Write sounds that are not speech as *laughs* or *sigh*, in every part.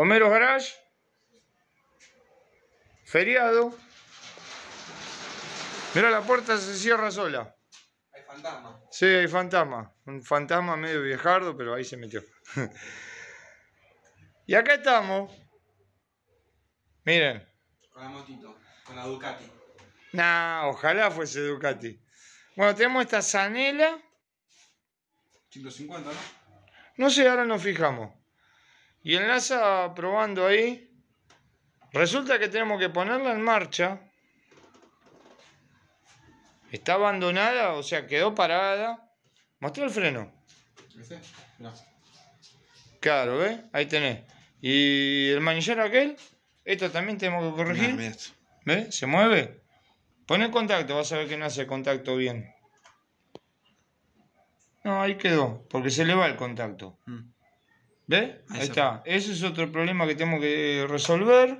Homero Garage, feriado. mira la puerta se cierra sola. Hay fantasma. Sí, hay fantasma. Un fantasma medio viejardo, pero ahí se metió. *laughs* y acá estamos. Miren. Con la motito, con la Ducati. Nah, ojalá fuese Ducati. Bueno, tenemos esta Zanela. 150, ¿no? No sé, ahora nos fijamos y el probando ahí. Resulta que tenemos que ponerla en marcha. Está abandonada, o sea, quedó parada. ¿Mostró el freno. No. Claro, ¿ves? Ahí tenés. Y el manillero aquel, esto también tenemos que corregir. No, ¿Ves? ¿Se mueve? pone el contacto, vas a ver que no hace contacto bien. No, ahí quedó, porque se le va el contacto. Mm. ¿Ve? Ahí, está. Ese es otro problema que tengo que resolver.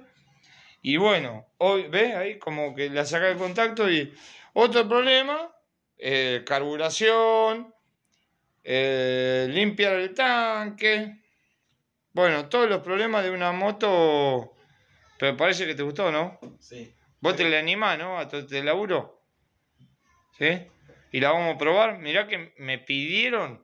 Y bueno, hoy, ¿ve? Ahí como que la saca de contacto y otro problema, eh, carburación, eh, limpiar el tanque. Bueno, todos los problemas de una moto, pero parece que te gustó, ¿no? Sí. Vos te le animás, ¿no? A todo este laburo. ¿Sí? Y la vamos a probar. Mirá que me pidieron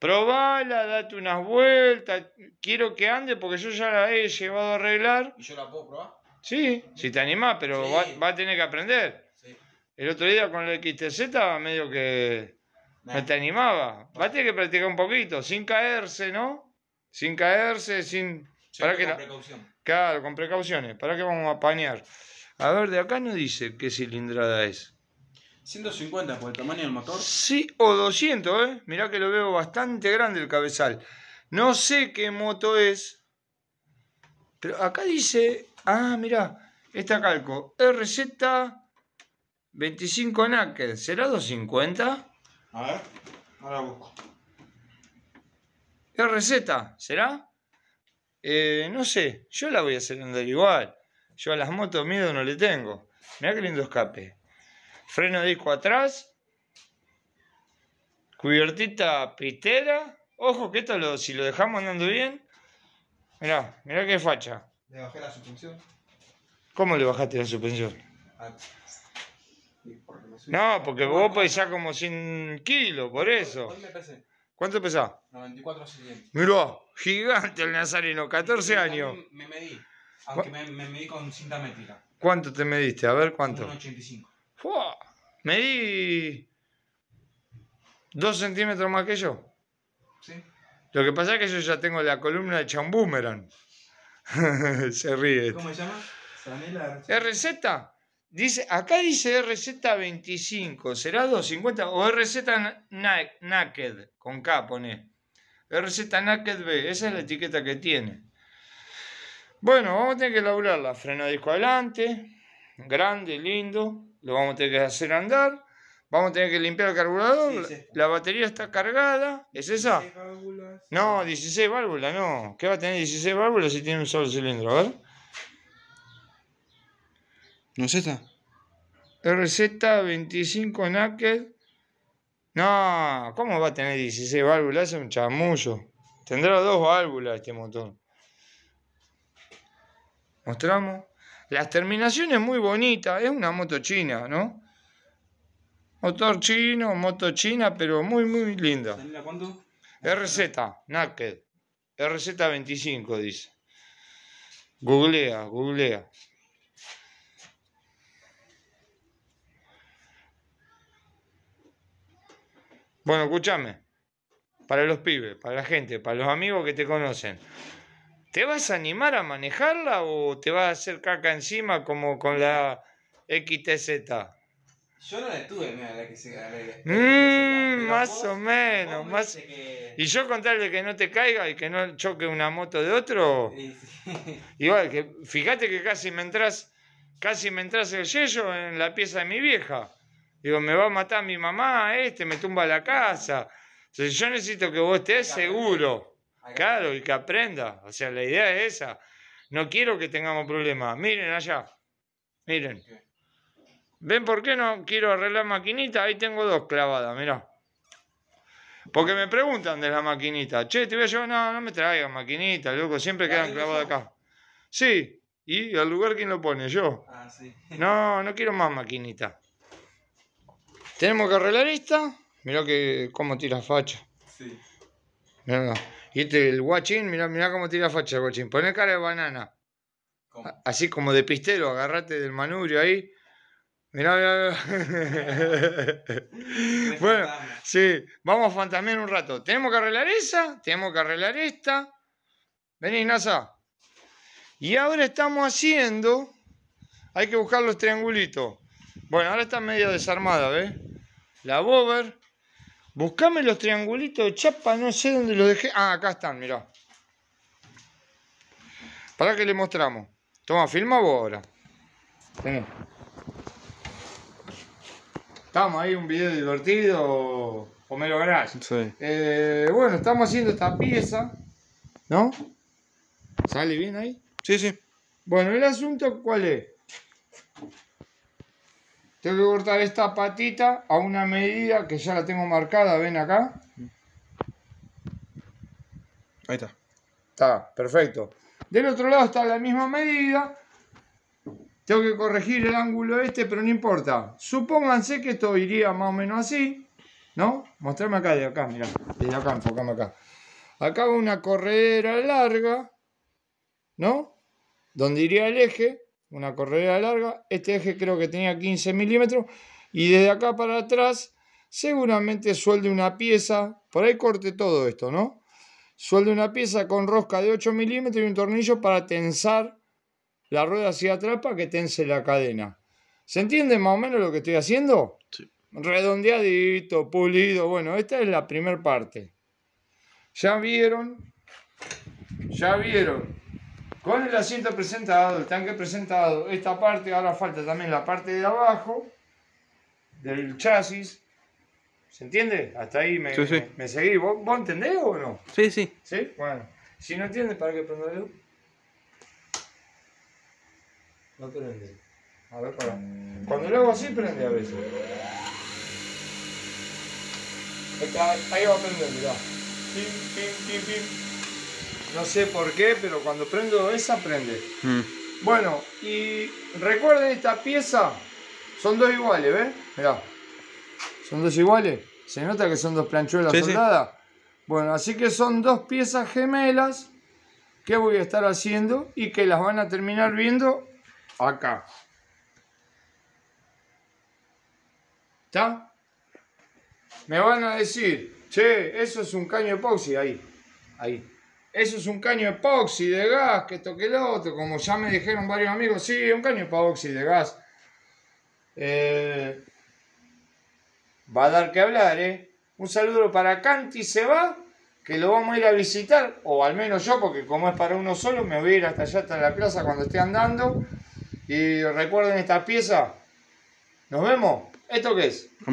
probala, date unas vueltas, quiero que ande porque yo ya la he llevado a arreglar. ¿Y yo la puedo probar? Sí, si te animás, pero va, a tener que aprender. El otro día con el XTZ medio que no te animaba. Va a tener que practicar un poquito, sin caerse, ¿no? Sin caerse, sin... Para con precaución. Claro, con precauciones, para que vamos a apañar. A ver, de acá no dice qué cilindrada es. 150 por el tamaño del motor. Sí, o 200, ¿eh? Mirá que lo veo bastante grande el cabezal. No sé qué moto es. Pero acá dice... Ah, mirá. Esta calco. RZ 25 aquel ¿Será 250? A ver. Ahora busco. RZ, ¿será? Eh, no sé. Yo la voy a hacer andar igual. Yo a las motos miedo no le tengo. Mirá que lindo escape freno disco atrás, cubiertita pitera. Ojo que esto lo, si lo dejamos andando bien, mirá, mirá qué facha. Le bajé la suspensión. ¿Cómo le bajaste la suspensión? no, porque vos pesás como 100 kilos, por eso. Hoy me pesé. ¿Cuánto pesás? 94 siguientes. Mirá, gigante el nazareno, 14 años. Me medí, aunque me, me medí con cinta métrica. ¿Cuánto te mediste? A ver, ¿cuánto? 1,85 medí dos centímetros más que yo. Sí. Lo que pasa es que yo ya tengo la columna de Chambúmeran. *laughs* se ríe. ¿Cómo se llama? RZ. Dice, acá dice RZ25, ¿será 250? O RZ Naked, con K pone. RZ Naked B, esa es la etiqueta que tiene. Bueno, vamos a tener que la Freno disco adelante, grande, lindo lo vamos a tener que hacer andar, vamos a tener que limpiar el carburador, la batería está cargada, ¿es esa? No, 16 válvulas, no. ¿Qué va a tener 16 válvulas si tiene un solo cilindro? A ver. ¿No es esta? RZ25 Naked. No, ¿cómo va a tener 16 válvulas? Es un chamullo. Tendrá dos válvulas este motor. Mostramos. Las terminaciones muy bonitas, es una moto china, ¿no? Motor chino, moto china, pero muy, muy linda. cuánto? RZ, Naked. RZ25 dice. Googlea, googlea. Bueno, escúchame. Para los pibes, para la gente, para los amigos que te conocen. ¿Te vas a animar a manejarla o te vas a hacer caca encima como con la XTZ? Yo no la tuve, mira, la que se mm, Más o menos. Y yo contarle que no te caiga y que no choque una moto de otro. Igual, que fíjate que casi me entras, casi me entras el yello en la pieza de mi vieja. Digo, me va a matar mi mamá, este, me tumba la casa. yo necesito que vos estés seguro. Claro, y que aprenda. O sea, la idea es esa. No quiero que tengamos problemas. Miren allá. Miren. ¿Ven por qué no quiero arreglar maquinita? Ahí tengo dos clavadas, mirá. Porque me preguntan de la maquinita. Che, te voy a llevar. No, no me traigan maquinita, loco. Siempre quedan clavadas acá. Sí. ¿Y al lugar quién lo pone? Yo. Ah, sí. No, no quiero más maquinita. Tenemos que arreglar esta. Mirá que cómo tira facha. Sí. Mirá. Y este, el guachín, mirá, mirá cómo tira facha el guachín. Poné cara de banana. Así como de pistero, agarrate del manubrio ahí. Mirá, mirá, mirá. *laughs* bueno, sí, vamos a fantasmear un rato. Tenemos que arreglar esa, tenemos que arreglar esta. Vení, NASA. Y ahora estamos haciendo. Hay que buscar los triangulitos. Bueno, ahora está medio desarmada, ¿ves? La bober, Buscame los triangulitos de chapa, no sé dónde los dejé. Ah, acá están, mirá. ¿Para que le mostramos? Toma, filma vos ahora. Estamos ahí, un video divertido, Homero me Sí. Eh, bueno, estamos haciendo esta pieza, ¿no? ¿Sale bien ahí? Sí, sí. Bueno, el asunto, ¿cuál es? Tengo que cortar esta patita a una medida que ya la tengo marcada, ven acá. Ahí está. Está, perfecto. Del otro lado está la misma medida. Tengo que corregir el ángulo este, pero no importa. Supónganse que esto iría más o menos así, ¿no? Mostrame acá, de acá, mirá, de acá, enfocame acá. Acá va una corredera larga, ¿no? Donde iría el eje una correa larga. Este eje creo que tenía 15 milímetros. Y desde acá para atrás, seguramente suelde una pieza. Por ahí corte todo esto, ¿no? Suelde una pieza con rosca de 8 milímetros y un tornillo para tensar la rueda hacia atrás para que tense la cadena. ¿Se entiende más o menos lo que estoy haciendo? Redondeadito, pulido. Bueno, esta es la primera parte. Ya vieron, ya vieron con el asiento presentado, el tanque presentado, esta parte, ahora falta también la parte de abajo del chasis. ¿Se entiende? Hasta ahí me, seguís. me, ¿Vos, entendés o no? Sí, sí. ¿Sí? Bueno. Si no entiendes, ¿para qué prendo el dedo No prende. A ver, para. Cuando lo hago así, prende a veces. Ahí, va a prender, mirá. Pim, pim, pim, pim. No sé por qué, pero cuando prendo esa prende. Mm. Bueno, y recuerden esta pieza. Son dos iguales, ¿ves? Mira, Son dos iguales. Se nota que son dos planchuelas soldadas. Bueno, así que son dos piezas gemelas que voy a estar haciendo y que las van a terminar viendo acá. ¿Está? Me van a decir, che, eso es un caño epoxi ahí. Ahí eso es un caño epoxi de gas, que toque el otro, como ya me dijeron varios amigos, sí, un caño epoxi de gas. Eh, va a dar que hablar, ¿eh? Un saludo para Canti se va, que lo vamos a ir a visitar, o al menos yo, porque como es para uno solo, me voy a ir hasta allá, hasta la plaza cuando esté andando. Y recuerden esta pieza. Nos vemos. ¿Esto qué es?